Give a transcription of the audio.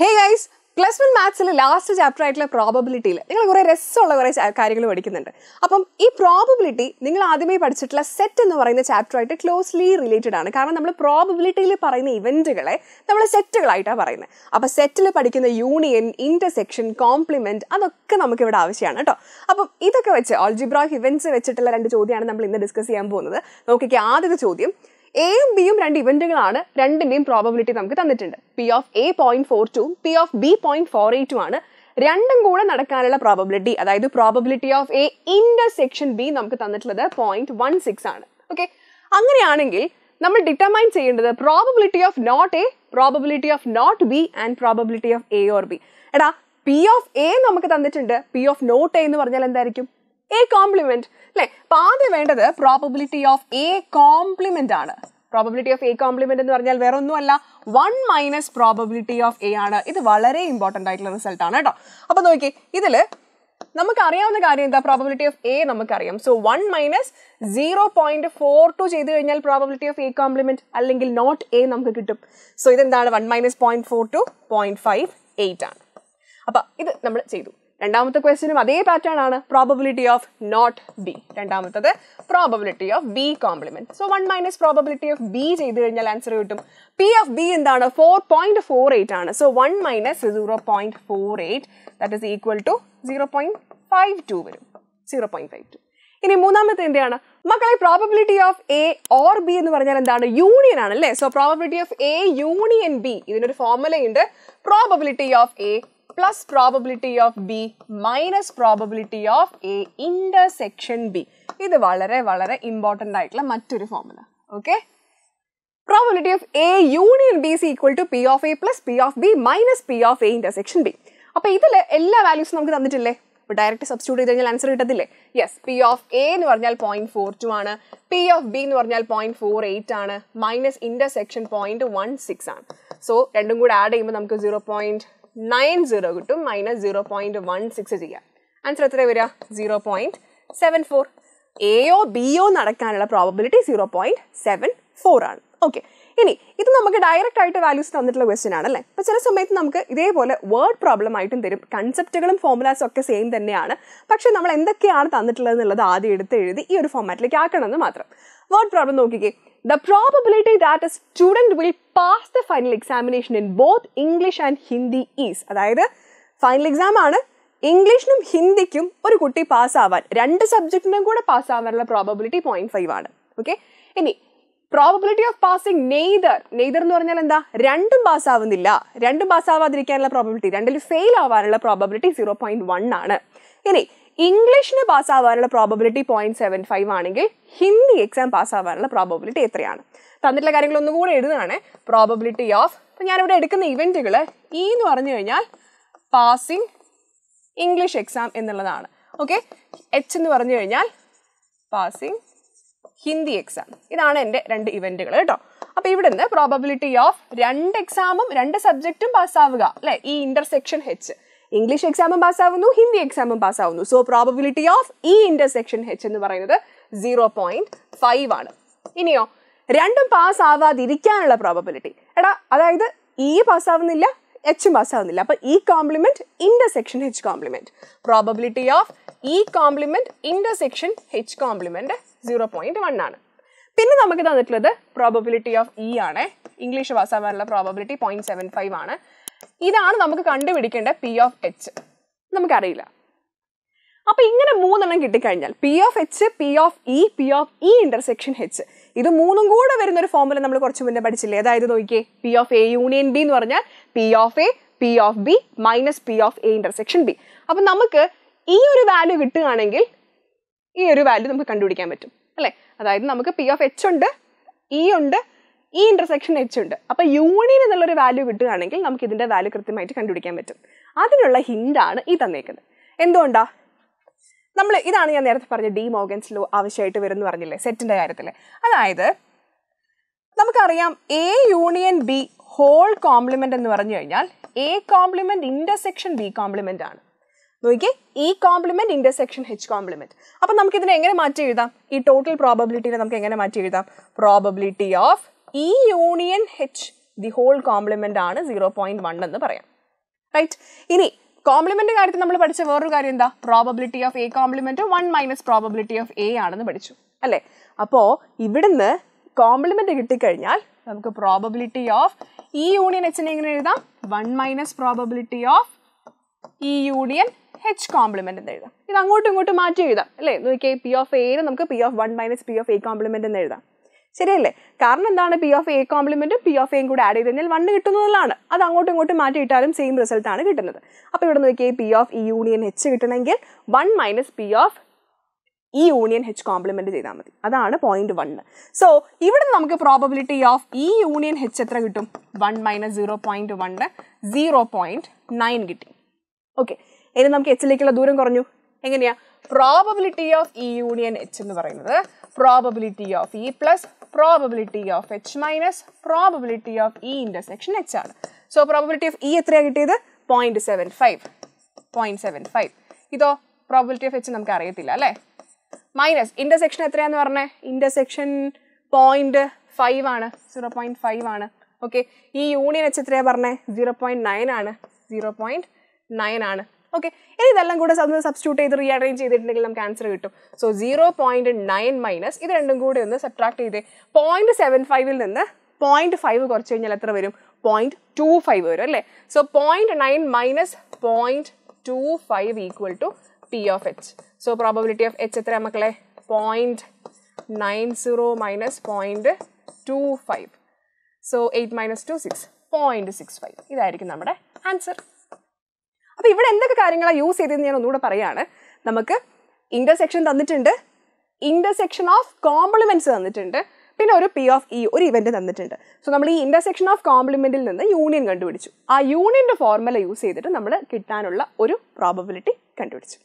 ഹേ guys plus one മാത്സിലെ last chapter ആയിട്ടുള്ള പ്രോബബിലിറ്റിയിൽ നിങ്ങൾ കുറേ രസമുള്ള കുറേ കാര്യങ്ങൾ പഠിക്കുന്നുണ്ട് അപ്പം ഈ പ്രോബബിലിറ്റി നിങ്ങൾ ആദ്യമേ പഠിച്ചിട്ടുള്ള സെറ്റ് എന്ന് പറയുന്ന ചാപ്റ്ററായിട്ട് ക്ലോസ്ലി റിലേറ്റഡ് ആണ് കാരണം നമ്മൾ പ്രോബബിലിറ്റിയിൽ പറയുന്ന ഇവൻറ്റുകളെ നമ്മൾ സെറ്റുകളായിട്ടാണ് പറയുന്നത് അപ്പോൾ സെറ്റിൽ പഠിക്കുന്ന യൂണിയൻ ഇൻ്റർസെക്ഷൻ കോംപ്ലിമെൻറ്റ് അതൊക്കെ നമുക്ക് ഇവിടെ ആവശ്യമാണ് കേട്ടോ അപ്പം ഇതൊക്കെ വെച്ച് ഓൾജിബ്രോ ഇവൻറ്റ്സ് വെച്ചിട്ടുള്ള രണ്ട് ചോദ്യമാണ് നമ്മൾ ഇന്ന് ഡിസ്കസ് ചെയ്യാൻ പോകുന്നത് നോക്കിക്കുക ആദ്യത്തെ ചോദ്യം എയും ബിയും രണ്ട് ഇവന്റുകളാണ് രണ്ടിന്റെയും പ്രോബബിലിറ്റി നമുക്ക് തന്നിട്ടുണ്ട് P of A point four two P of B point four എയ്റ്റും ആണ് രണ്ടും കൂടെ നടക്കാനുള്ള പ്രോബബിലിറ്റി അതായത് probability of A intersection B നമുക്ക് തന്നിട്ടുള്ളത് പോയിന്റ് വൺ സിക്സ് ആണ് ഓക്കെ അങ്ങനെയാണെങ്കിൽ നമ്മൾ ഡിറ്റർമൈൻ ചെയ്യേണ്ടത് probability of not A probability of not B and probability of A or B എടാ പി ഓഫ് എ നമുക്ക് തന്നിട്ടുണ്ട് പി ഓഫ് നോട്ട് എ എന്ന് പറഞ്ഞാൽ എന്തായിരിക്കും എ കോംപ്ലിമെന്റ് അല്ലെ അപ്പം ആദ്യം വേണ്ടത് പ്രോബബിലിറ്റി ഓഫ് എ കോംപ്ലിമെന്റ് ആണ് പ്രോബബിലിറ്റി ഓഫ് എ കോംപ്ലിമെന്റ് എന്ന് പറഞ്ഞാൽ വേറെ ഒന്നുമല്ല one minus probability of A ആണ് ഇത് വളരെ ഇമ്പോർട്ടൻ്റ് ആയിട്ടുള്ള റിസൾട്ട് ആണ് കേട്ടോ അപ്പോൾ നോക്കി ഇതിൽ നമുക്കറിയാവുന്ന കാര്യം എന്താ പ്രോബിലിറ്റി ഓഫ് എ നമുക്കറിയാം so one minus zero point four two ചെയ്ത് കഴിഞ്ഞാൽ പ്രോബിലിറ്റി ഓഫ് എ കോംപ്ലിമെന്റ് അല്ലെങ്കിൽ നോട്ട് എ നമുക്ക് കിട്ടും സോ ഇതെന്താണ് one minus point four two point five eight ആണ് അപ്പൊ ഇത് നമ്മൾ ചെയ്തു രണ്ടാമത്തെ ക്വസ്റ്റ്യനും അതേ പാറ്റേൺ ആണ് പ്രോബബിലിറ്റി ഓഫ് നോട്ട് ബി രണ്ടാമത്തത് probability of B complement so one minus probability of B ചെയ്ത് കഴിഞ്ഞാൽ ആൻസർ കിട്ടും പി എഫ് ബി എന്താണ് ഫോർ പോയിന്റ് ഫോർ എയ്റ്റ് ആണ് so one minus zero point four eight that is equal to zero point five two വരും zero point five two ഇനി മൂന്നാമത്തെ എന്തെയാണ് മക്കളെ probability of A or B എന്ന് പറഞ്ഞാൽ എന്താണ് യൂണിയൻ ആണ് അല്ലേ so probability of A union B ഇതിനൊരു ഫോർമുലയുണ്ട് probability of A plus probability of B minus probability of A intersection B. ഇത് വളരെ വളരെ ഇമ്പോർട്ടൻ്റ് ആയിട്ടുള്ള മറ്റൊരു formula okay probability of A union B C equal to P of A plus P of B minus P of A intersection B അപ്പോൾ ഇതിൽ എല്ലാ വാല്യൂസും നമുക്ക് തന്നിട്ടില്ലേ ഇപ്പോൾ ഡയറക്റ്റ് സബ്സ്റ്റിറ്റ്യൂട്ട് ചെയ്ത് കഴിഞ്ഞാൽ ആൻസർ കിട്ടത്തില്ലേ യെസ് പി ഓഫ് എ എന്ന് പറഞ്ഞാൽ പോയിന്റ് ഫോർ ടു ആണ് പി ഓഫ് ബി എന്ന് പറഞ്ഞാൽ പോയിന്റ് ഫോർ എയ്റ്റ് ആണ് minus intersection point one six ആണ് സോ രണ്ടും കൂടെ ആഡ് ചെയ്യുമ്പോൾ നമുക്ക് സീറോ പോയിന്റ് നയൻ സീറോ കിട്ടും minus zero point one six ചെയ്യാം ആൻസർ എത്ര വരിക സീറോ പോയിന്റ് സെവൻ ഫോർ എയോ ബിയോ നടക്കാനുള്ള probability zero point seven four ആണ് ഓക്കെ ഇനി ഇത് നമുക്ക് ഡയറക്റ്റ് ആയിട്ട് വാല്യൂസ് തന്നിട്ടുള്ള ക്വസ്റ്റ്യൻ ആണല്ലേ അപ്പോൾ ചില സമയത്ത് നമുക്ക് ഇതേപോലെ വേർഡ് പ്രോബ്ലം ആയിട്ടും തരും കൺസെപ്റ്റുകളും ഫോമുലാസും ഒക്കെ സെയിം തന്നെയാണ് പക്ഷേ നമ്മൾ എന്തൊക്കെയാണ് തന്നിട്ടുള്ളത് എന്നുള്ളത് ആദ്യം എടുത്ത് എഴുതി ഈ ഒരു ഫോമാറ്റിലേക്ക് ആക്കണമെന്ന് മാത്രം വേർഡ് പ്രോബ്ലം നോക്കിക്കേ the probability that a student will pass the final examination in both English and Hindi is അതായത് ഫൈനൽ എക്സാം ആണ് ഇംഗ്ലീഷിനും ഹിന്ദിക്കും ഒരു കുട്ടി പാസ്സാവാൻ രണ്ട് സബ്ജക്റ്റിനും കൂടെ പാസ്സാവാനുള്ള പ്രോബബിലിറ്റി പോയിന്റ് ഫൈവ് ആണ് ഓക്കെ ഇനി probability of passing neither neither എന്ന് പറഞ്ഞാൽ എന്താ രണ്ടും പാസ്സാവുന്നില്ല രണ്ടും പാസ്സാവാതിരിക്കാനുള്ള പ്രോബബിലിറ്റി രണ്ടിൽ ഫെയിൽ ആവാനുള്ള പ്രോബബിലിറ്റി സീറോ പോയിന്റ് വൺ ആണ് ഇനി ഇംഗ്ലീഷിന് പാസ്സാവാനുള്ള പ്രോബബിലിറ്റി പോയിന്റ് സെവൻ ഫൈവ് ആണെങ്കിൽ ഹിന്ദി എക്സാം പാസ്സാവാനുള്ള പ്രോബബിലിറ്റി എത്രയാണ് തന്നിട്ടുള്ള കാര്യങ്ങൾ ഒന്നുകൂടെ എഴുതുകയാണ് പ്രോബബിലിറ്റി ഓഫ് ഇപ്പം ഞാനിവിടെ എടുക്കുന്ന ഇവൻറ്റുകൾ ഈ e എന്ന് പറഞ്ഞു കഴിഞ്ഞാൽ പാസിംഗ് ഇംഗ്ലീഷ് എക്സാം എന്നുള്ളതാണ് ഓക്കെ എച്ച് എന്ന് പറഞ്ഞു കഴിഞ്ഞാൽ പാസിംഗ് ഹിന്ദി എക്സാം ഇതാണ് എൻ്റെ രണ്ട് ഇവൻറ്റുകൾ കേട്ടോ അപ്പോൾ ഇവിടെ നിന്ന് പ്രോബബിലിറ്റി ഓഫ് രണ്ട് എക്സാമും രണ്ട് സബ്ജക്റ്റും പാസ്സാവുക അല്ലേ ഈ ഇൻ്റർസെക്ഷൻ ഹെച്ച് ഇംഗ്ലീഷ് എക്സാമും പാസ്സാവുന്നു ഹിന്ദി എക്സാമും പാസ്സാവുന്നു so probability of E intersection H എന്ന് പറയുന്നത് സീറോ പോയിന്റ് ഫൈവ് ആണ് ഇനിയോ രണ്ടും പാസ് ആവാതിരിക്കാനുള്ള പ്രോബബിലിറ്റി എടാ അതായത് ഇ e പാസ്സാവുന്നില്ല എച്ചും പാസ്സാവുന്നില്ല അപ്പോൾ E complement intersection H complement probability of E complement intersection H complement zero point one ആണ് പിന്നെ നമുക്ക് തന്നിട്ടുള്ളത് പ്രോബബിലിറ്റി ഓഫ് ഇ ആണ് ഇംഗ്ലീഷ് പാസ്സാവാനുള്ള പ്രോബബിലിറ്റി പോയിന്റ് സെവൻ ഫൈവ് ആണ് ഇതാണ് നമുക്ക് കണ്ടുപിടിക്കേണ്ട പി ഓഫ് എച്ച് നമുക്കറിയില്ല അപ്പൊ ഇങ്ങനെ മൂന്നെണ്ണം കിട്ടിക്കഴിഞ്ഞാൽ P of H P of E P of E intersection H ഇത് മൂന്നും കൂടെ വരുന്ന ഒരു ഫോമുല നമ്മൾ കുറച്ച് മുന്നേ പഠിച്ചില്ലേ അതായത് നോക്കിയേ P of A union B എന്ന് പറഞ്ഞാൽ P of A P of B minus P of A intersection B അപ്പൊ നമുക്ക് ഈ ഒരു വാല്യൂ കിട്ടുകയാണെങ്കിൽ ഈ ഒരു വാല്യൂ നമുക്ക് കണ്ടുപിടിക്കാൻ പറ്റും അല്ലേ അതായത് നമുക്ക് പി ഓഫ് എച്ച് ഉണ്ട് ഇ e ഉണ്ട് ഈ ഇൻ്റർസെക്ഷൻ എച്ച് ഉണ്ട് അപ്പോൾ യൂണിയൻ എന്നുള്ളൊരു വാല്യൂ കിട്ടുകയാണെങ്കിൽ നമുക്ക് ഇതിൻ്റെ വാല്യൂ കൃത്യമായിട്ട് കണ്ടുപിടിക്കാൻ പറ്റും അതിനുള്ള ഹിൻ്റാണ് ഈ തന്നേക്കുന്നത് എന്തുകൊണ്ടാണ് നമ്മൾ ഇതാണ് ഞാൻ നേരത്തെ പറഞ്ഞ ഡി മോഗൻസ് ലോ ആവശ്യമായിട്ട് വരും എന്ന് പറഞ്ഞില്ലേ സെറ്റിൻ്റെ കാര്യത്തിൽ അതായത് നമുക്കറിയാം A union B whole complement എന്ന് പറഞ്ഞു കഴിഞ്ഞാൽ A complement intersection B complement ആണ് നോക്കിയേ ഈ കോംപ്ലിമെന്റ് ഇന്റർസെക്ഷൻ എച്ച് കോംപ്ലിമെന്റ് അപ്പം ഇതിനെ എങ്ങനെ മാറ്റി എഴുതാം ഈ ടോട്ടൽ പ്രോബബിലിറ്റിനെ നമുക്ക് എങ്ങനെ മാറ്റി എഴുതാം probability of E union H the whole complement ആണ് സീറോ പോയിൻറ്റ് വൺ എന്ന് പറയാം റൈറ്റ് ഇനി കോംപ്ലിമെൻ്റ് കാര്യത്തിൽ നമ്മൾ പഠിച്ച വേറൊരു കാര്യം എന്താ probability of A complement one minus probability of A ആണെന്ന് പഠിച്ചു അല്ലേ അപ്പോൾ ഇവിടുന്ന് കോംപ്ലിമെൻ്റ് കിട്ടിക്കഴിഞ്ഞാൽ നമുക്ക് പ്രോബബിലിറ്റി ഓഫ് ഈ യൂണിയൻ എച്ചിനെ എങ്ങനെ എഴുതാം one minus probability of E union H complement എന്ന് എഴുതാം ഇത് അങ്ങോട്ടും ഇങ്ങോട്ടും മാറ്റി എഴുതാം അല്ലേ നോക്കിയാൽ പി ഓഫ് എയിന് നമുക്ക് P of one minus P of A complement എന്ന് എഴുതാം ശരിയല്ലേ കാരണം എന്താണ് പി ഓഫ് എ കോംപ്ലിമെൻറ്റും പി ഓഫ് എയും കൂടെ ആഡ് ചെയ്ത് കഴിഞ്ഞാൽ വണ്ണ് കിട്ടുന്നതാണ് അത് അങ്ങോട്ടും ഇങ്ങോട്ടും മാറ്റി ഇട്ടാലും സെയിം റിസൾട്ട് ആണ് കിട്ടുന്നത് അപ്പോൾ ഇവിടെ നോക്കിയാൽ P of E union H കിട്ടണമെങ്കിൽ one minus P of E union H complement ചെയ്താൽ മതി അതാണ് പോയിന്റ് വണ്ണ് സോ ഇവിടെ നമുക്ക് probability of E union H എത്ര കിട്ടും one minus zero point one zero point nine കിട്ടി ഓക്കെ ഇനി നമുക്ക് എച്ചിലേക്കുള്ള ദൂരം കുറഞ്ഞു എങ്ങനെയാ probability of E union H എന്ന് പറയുന്നത് probability of E plus probability of H minus probability of E intersection H ആണ് സോ പ്രോബിലിറ്റി ഓഫ് ഇ എത്രയാണ് കിട്ടിയത് point seven five point seven five ഇതോ പ്രോബിലിറ്റി ഓഫ് എച്ച് നമുക്ക് അറിയത്തില്ല അല്ലേ minus intersection എത്രയാന്ന് പറഞ്ഞേ ഇൻ്റർസെക്ഷൻ പോയിന്റ് ഫൈവ് ആണ് സീറോ പോയിന്റ് ഫൈവ് ആണ് ഓക്കെ ഈ യൂണിയൻ എച്ച് എത്രയാണ് പറഞ്ഞേ സീറോ പോയിന്റ് നയൻ ആണ് സീറോ പോയിന്റ് നയൻ ആണ് ഓക്കെ ഇനി ഇതെല്ലാം കൂടെ ഒന്ന് സബ്സ്റ്റ്യൂട്ട് ചെയ്ത് റീഅറേഞ്ച് ചെയ്തിട്ടുണ്ടെങ്കിൽ നമുക്ക് ആൻസർ കിട്ടും so zero point nine minus ഇത് രണ്ടും കൂടി ഒന്ന് സബ്ട്രാക്ട് ചെയ്ത് പോയിന്റ് സെവൻ ഫൈവിൽ നിന്ന് പോയിന്റ് ഫൈവ് കുറച്ച് കഴിഞ്ഞാൽ എത്ര വരും പോയിന്റ് ടു ഫൈവ് വരും അല്ലേ so point nine minus point two five equal to P of H so probability of H എത്ര മക്കളെ point nine zero minus point two five so eight minus two six point six five ഇതായിരിക്കും നമ്മുടെ answer അപ്പോൾ ഇവിടെ എന്തൊക്കെ കാര്യങ്ങളാണ് use ചെയ്തതെന്ന് ഞാൻ ഒന്നുകൂടെ പറയുകയാണ് നമുക്ക് ഇൻ്റർസെക്ഷൻ തന്നിട്ടുണ്ട് ഇൻ്റർസെക്ഷൻ ഓഫ് കോംപ്ലിമെൻറ്റ്സ് തന്നിട്ടുണ്ട് പിന്നെ ഒരു പി ഓഫ് ഇ ഒരു ഇവൻറ്റ് തന്നിട്ടുണ്ട് സോ നമ്മൾ ഈ ഇൻ്റർസെക്ഷൻ ഓഫ് കോംപ്ലിമെൻറ്റിൽ നിന്ന് യൂണിയൻ കണ്ടുപിടിച്ചു ആ യൂണിയൻ്റെ ഫോർമുല യൂസ് ചെയ്തിട്ട് നമ്മൾ കിട്ടാനുള്ള ഒരു പ്രോബബിലിറ്റി കണ്ടുപിടിച്ചു